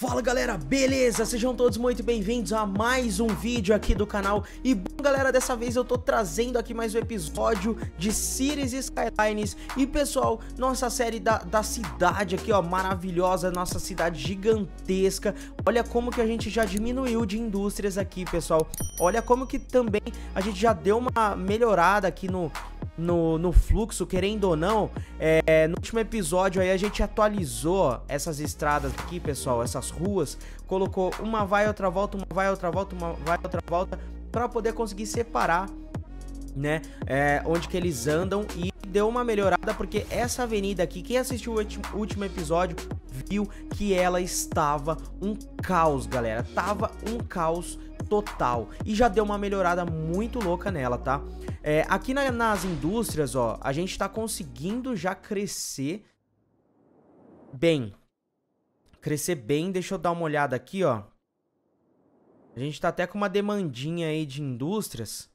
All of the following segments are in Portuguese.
Fala galera, beleza? Sejam todos muito bem-vindos a mais um vídeo aqui do canal E bom galera, dessa vez eu tô trazendo aqui mais um episódio de Cities Skylines E pessoal, nossa série da, da cidade aqui ó, maravilhosa, nossa cidade gigantesca Olha como que a gente já diminuiu de indústrias aqui pessoal Olha como que também a gente já deu uma melhorada aqui no, no, no, fluxo, querendo ou não, é, no último episódio aí a gente atualizou essas estradas aqui, pessoal, essas ruas, colocou uma vai, outra volta, uma vai, outra volta, uma vai, outra volta, para poder conseguir separar, né, é, onde que eles andam e deu uma melhorada porque essa avenida aqui, quem assistiu o último episódio viu que ela estava um caos, galera, tava um caos total e já deu uma melhorada muito louca nela, tá? É, aqui na, nas indústrias, ó, a gente tá conseguindo já crescer bem, crescer bem. Deixa eu dar uma olhada aqui, ó. A gente tá até com uma demandinha aí de indústrias.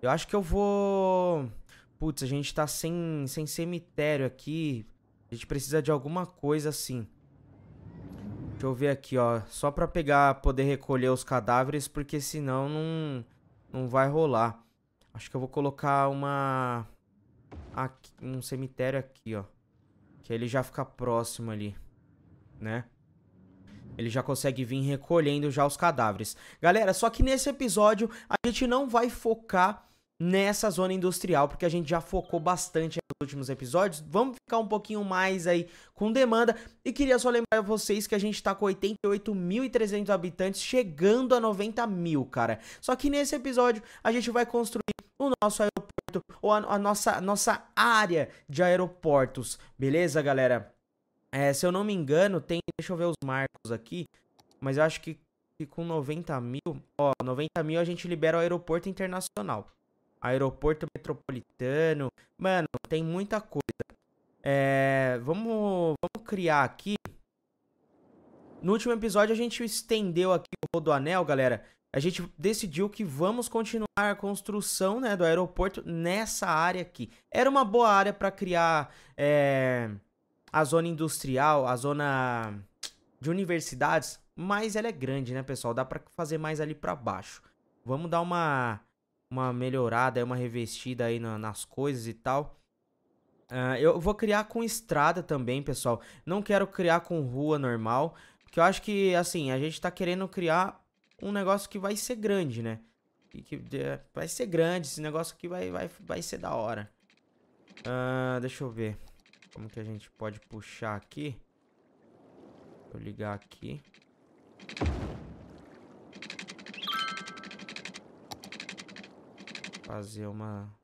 Eu acho que eu vou... Putz, a gente tá sem, sem cemitério aqui. A gente precisa de alguma coisa assim. Deixa eu ver aqui, ó. Só pra pegar, poder recolher os cadáveres, porque senão não, não vai rolar. Acho que eu vou colocar uma... Aqui, um cemitério aqui, ó. Que ele já fica próximo ali né? Ele já consegue vir recolhendo já os cadáveres. Galera, só que nesse episódio a gente não vai focar nessa zona industrial, porque a gente já focou bastante nos últimos episódios. Vamos ficar um pouquinho mais aí com demanda. E queria só lembrar vocês que a gente tá com 88.300 habitantes, chegando a 90 mil, cara. Só que nesse episódio a gente vai construir o nosso aeroporto, ou a, a nossa, nossa área de aeroportos, beleza, galera? É, se eu não me engano, tem. Deixa eu ver os marcos aqui. Mas eu acho que, que com 90 mil. Ó, 90 mil a gente libera o aeroporto internacional. Aeroporto metropolitano. Mano, tem muita coisa. É, vamos, vamos criar aqui. No último episódio a gente estendeu aqui o Rodoanel, galera. A gente decidiu que vamos continuar a construção né, do aeroporto nessa área aqui. Era uma boa área para criar. É a zona industrial, a zona de universidades, mas ela é grande, né, pessoal? Dá para fazer mais ali para baixo. Vamos dar uma uma melhorada, uma revestida aí na, nas coisas e tal. Uh, eu vou criar com estrada também, pessoal. Não quero criar com rua normal, porque eu acho que, assim, a gente tá querendo criar um negócio que vai ser grande, né? Que, que vai ser grande, esse negócio aqui vai, vai, vai ser da hora. Uh, deixa eu ver. Como que a gente pode puxar aqui? Vou ligar aqui. Fazer uma...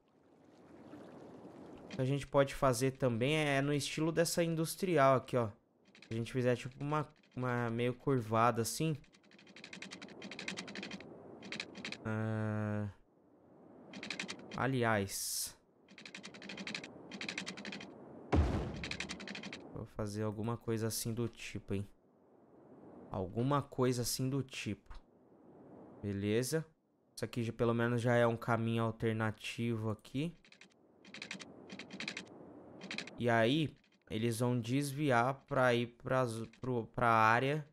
O que a gente pode fazer também é no estilo dessa industrial aqui, ó. Se a gente fizer tipo uma, uma meio curvada assim. Uh... Aliás... fazer alguma coisa assim do tipo, hein? Alguma coisa assim do tipo. Beleza. Isso aqui já, pelo menos já é um caminho alternativo aqui. E aí, eles vão desviar para ir para a área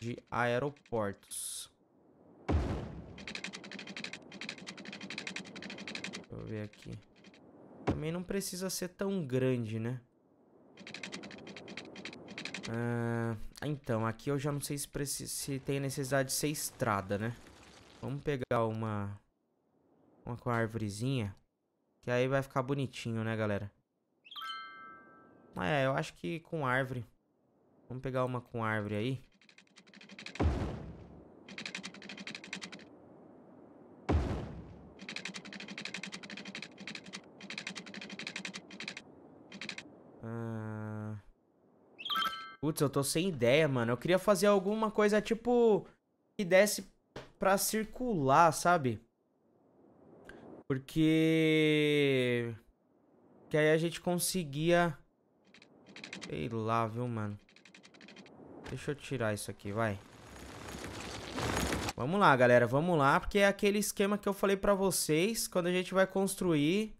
de aeroportos. Deixa eu ver aqui. Também não precisa ser tão grande, né? Ah, então, aqui eu já não sei se, se tem necessidade de ser estrada, né? Vamos pegar uma... Uma com a árvorezinha. Que aí vai ficar bonitinho, né, galera? É, eu acho que com árvore. Vamos pegar uma com árvore aí. Putz, eu tô sem ideia, mano. Eu queria fazer alguma coisa tipo. que desse pra circular, sabe? Porque. Que aí a gente conseguia. Sei lá, viu, mano? Deixa eu tirar isso aqui, vai. Vamos lá, galera, vamos lá, porque é aquele esquema que eu falei pra vocês, quando a gente vai construir,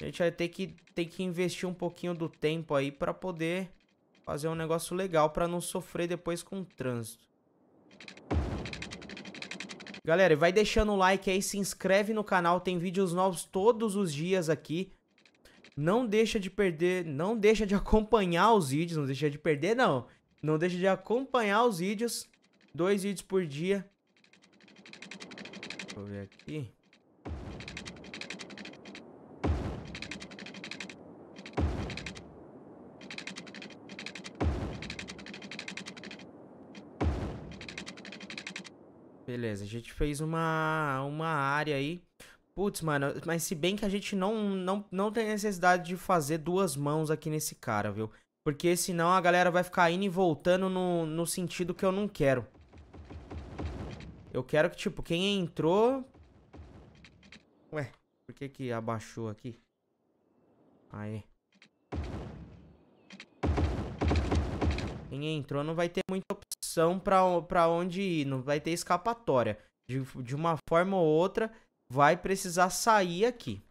a gente vai ter que, ter que investir um pouquinho do tempo aí pra poder fazer um negócio legal para não sofrer depois com o trânsito. Galera, vai deixando o like aí, se inscreve no canal, tem vídeos novos todos os dias aqui. Não deixa de perder, não deixa de acompanhar os vídeos, não deixa de perder não. Não deixa de acompanhar os vídeos, dois vídeos por dia. Deixa eu ver aqui. Beleza, a gente fez uma, uma área aí. Putz, mano, mas se bem que a gente não, não, não tem necessidade de fazer duas mãos aqui nesse cara, viu? Porque senão a galera vai ficar indo e voltando no, no sentido que eu não quero. Eu quero que, tipo, quem entrou... Ué, por que que abaixou aqui? Aí. entrou, não vai ter muita opção para onde ir, não vai ter escapatória. De, de uma forma ou outra, vai precisar sair aqui.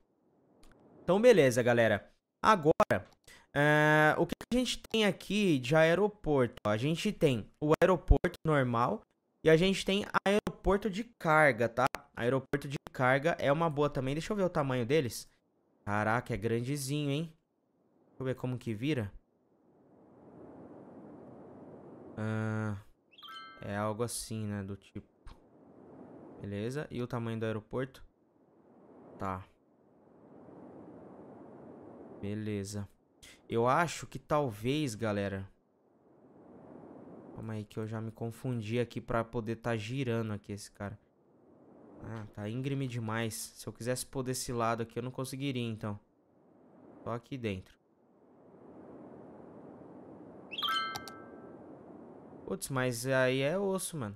Então, beleza, galera. Agora, eh, o que a gente tem aqui de aeroporto? A gente tem o aeroporto normal e a gente tem aeroporto de carga, tá? Aeroporto de carga é uma boa também. Deixa eu ver o tamanho deles. Caraca, é grandezinho, hein? Deixa eu ver como que vira. Ah, é algo assim, né? Do tipo. Beleza. E o tamanho do aeroporto? Tá. Beleza. Eu acho que talvez, galera... Calma aí que eu já me confundi aqui pra poder tá girando aqui esse cara. Ah, tá íngreme demais. Se eu quisesse pôr desse lado aqui, eu não conseguiria, então. Só aqui dentro. Putz, mas aí é osso, mano.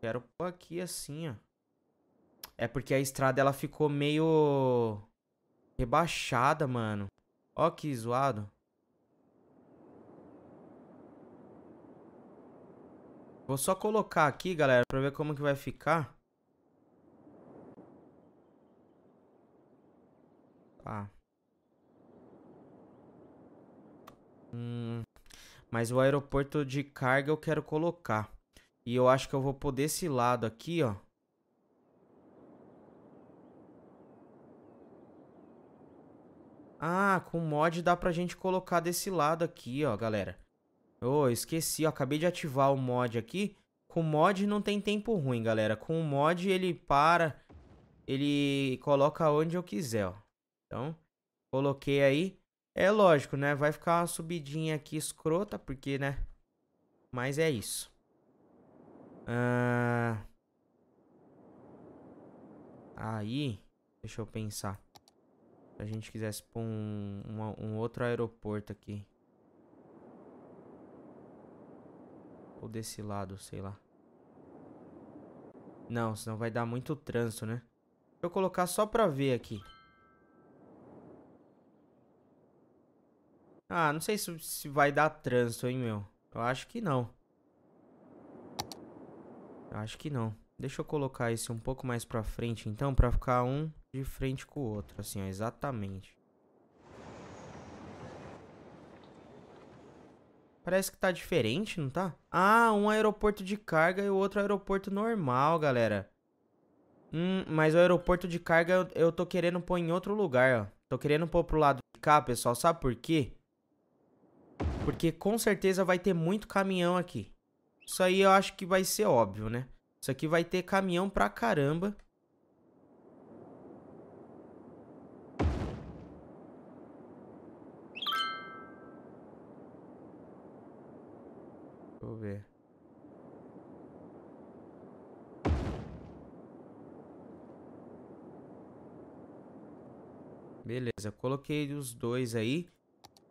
Quero aqui assim, ó. É porque a estrada ela ficou meio rebaixada, mano. Ó que zoado. Vou só colocar aqui, galera, pra ver como que vai ficar. Tá. Hum... Mas o aeroporto de carga eu quero colocar. E eu acho que eu vou pôr desse lado aqui, ó. Ah, com mod dá pra gente colocar desse lado aqui, ó, galera. Oh, esqueci, ó, acabei de ativar o mod aqui. Com mod não tem tempo ruim, galera. Com o mod ele para, ele coloca onde eu quiser, ó. Então, coloquei aí. É lógico, né? Vai ficar uma subidinha aqui escrota, porque, né? Mas é isso. Ah. Aí, deixa eu pensar. Se a gente quisesse pôr um, um outro aeroporto aqui. Ou desse lado, sei lá. Não, senão vai dar muito trânsito, né? Deixa eu colocar só pra ver aqui. Ah, não sei se, se vai dar trânsito, hein, meu. Eu acho que não. Eu acho que não. Deixa eu colocar esse um pouco mais pra frente, então, pra ficar um de frente com o outro, assim, ó, exatamente. Parece que tá diferente, não tá? Ah, um aeroporto de carga e o outro aeroporto normal, galera. Hum, mas o aeroporto de carga eu, eu tô querendo pôr em outro lugar, ó. Tô querendo pôr pro lado de cá, pessoal, sabe por quê? Porque com certeza vai ter muito caminhão aqui. Isso aí eu acho que vai ser óbvio, né? Isso aqui vai ter caminhão pra caramba. Deixa eu ver. Beleza, coloquei os dois aí.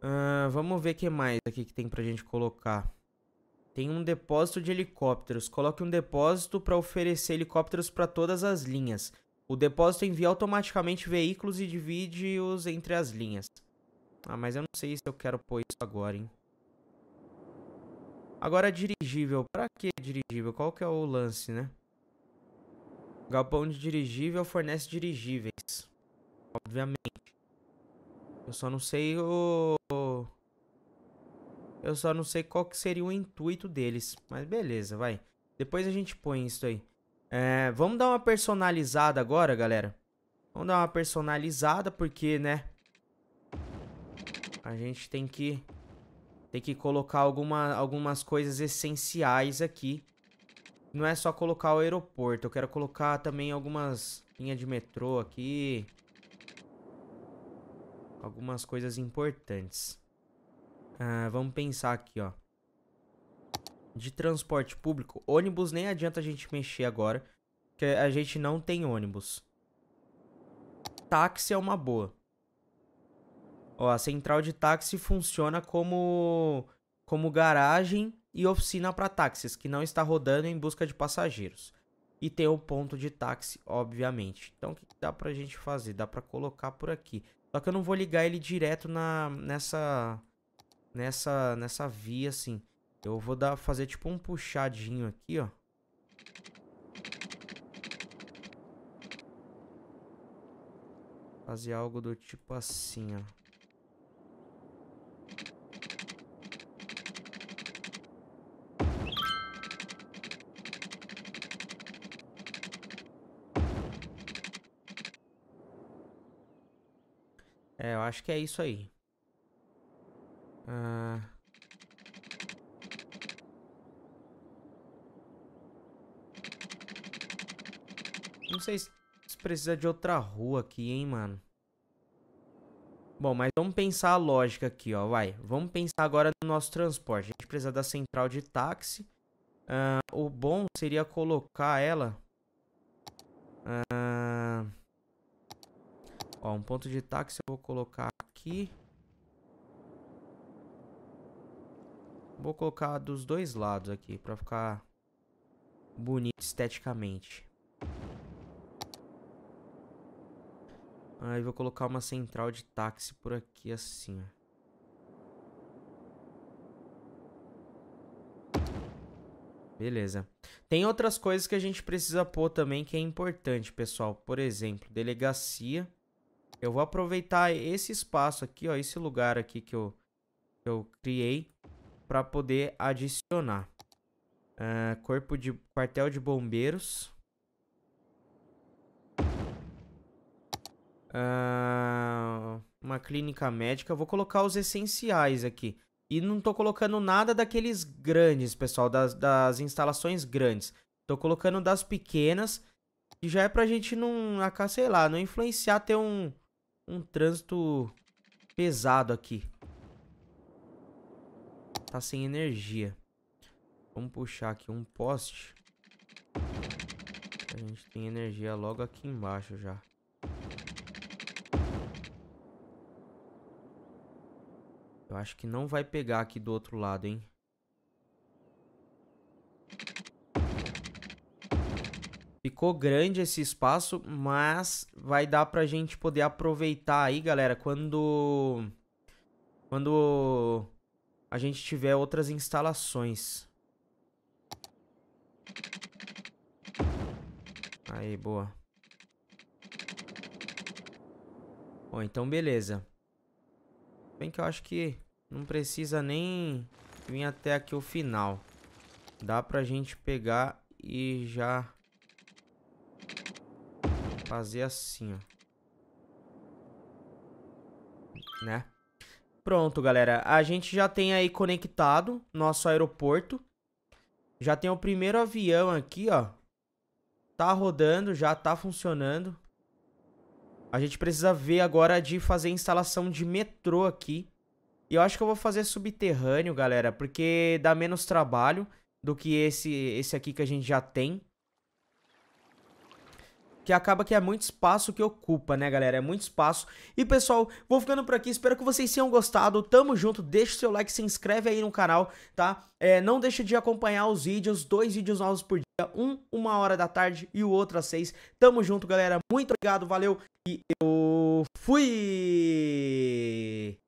Uh, vamos ver o que mais aqui que tem pra gente colocar. Tem um depósito de helicópteros. Coloque um depósito para oferecer helicópteros para todas as linhas. O depósito envia automaticamente veículos e divide-os entre as linhas. Ah, mas eu não sei se eu quero pôr isso agora, hein. Agora dirigível. Pra que dirigível? Qual que é o lance, né? Galpão de dirigível fornece dirigíveis. Obviamente. Eu só não sei o... Eu só não sei qual que seria o intuito deles. Mas beleza, vai. Depois a gente põe isso aí. É, vamos dar uma personalizada agora, galera. Vamos dar uma personalizada, porque, né... A gente tem que... Tem que colocar alguma, algumas coisas essenciais aqui. Não é só colocar o aeroporto. Eu quero colocar também algumas linhas de metrô aqui algumas coisas importantes. Ah, vamos pensar aqui, ó. De transporte público, ônibus nem adianta a gente mexer agora, porque a gente não tem ônibus. Táxi é uma boa. Ó, a central de táxi funciona como como garagem e oficina para táxis que não está rodando em busca de passageiros. E tem o ponto de táxi, obviamente. Então o que dá pra gente fazer? Dá pra colocar por aqui. Só que eu não vou ligar ele direto na, nessa, nessa, nessa via, assim. Eu vou dar, fazer tipo um puxadinho aqui, ó. Fazer algo do tipo assim, ó. acho que é isso aí. Ah... Não sei se precisa de outra rua aqui, hein, mano. Bom, mas vamos pensar a lógica aqui, ó, vai. Vamos pensar agora no nosso transporte. A gente precisa da central de táxi. Uh, o bom seria colocar ela... Uh... Ó, um ponto de táxi eu vou colocar aqui. Vou colocar dos dois lados aqui pra ficar bonito esteticamente. Aí vou colocar uma central de táxi por aqui assim, ó. Beleza. Tem outras coisas que a gente precisa pôr também que é importante, pessoal. Por exemplo, delegacia. Eu vou aproveitar esse espaço aqui, ó, esse lugar aqui que eu, que eu criei para poder adicionar. Uh, corpo de quartel de bombeiros. Uh, uma clínica médica. Vou colocar os essenciais aqui. E não tô colocando nada daqueles grandes, pessoal, das, das instalações grandes. Tô colocando das pequenas, que já é pra gente não, ah, sei lá, não influenciar ter um, um trânsito pesado aqui. Tá sem energia. Vamos puxar aqui um poste. A gente tem energia logo aqui embaixo já. Eu acho que não vai pegar aqui do outro lado, hein? Ficou grande esse espaço, mas vai dar pra gente poder aproveitar aí, galera, quando quando a gente tiver outras instalações. Aí, boa. Bom, então beleza. Bem que eu acho que não precisa nem vir até aqui o final. Dá pra gente pegar e já Fazer assim, ó. Né? Pronto, galera. A gente já tem aí conectado nosso aeroporto. Já tem o primeiro avião aqui, ó. Tá rodando, já tá funcionando. A gente precisa ver agora de fazer instalação de metrô aqui. E eu acho que eu vou fazer subterrâneo, galera, porque dá menos trabalho do que esse, esse aqui que a gente já tem que acaba que é muito espaço que ocupa, né, galera? É muito espaço. E, pessoal, vou ficando por aqui. Espero que vocês tenham gostado. Tamo junto. Deixa o seu like, se inscreve aí no canal, tá? É, não deixa de acompanhar os vídeos. Dois vídeos novos por dia. Um, uma hora da tarde e o outro às seis. Tamo junto, galera. Muito obrigado, valeu. E eu fui!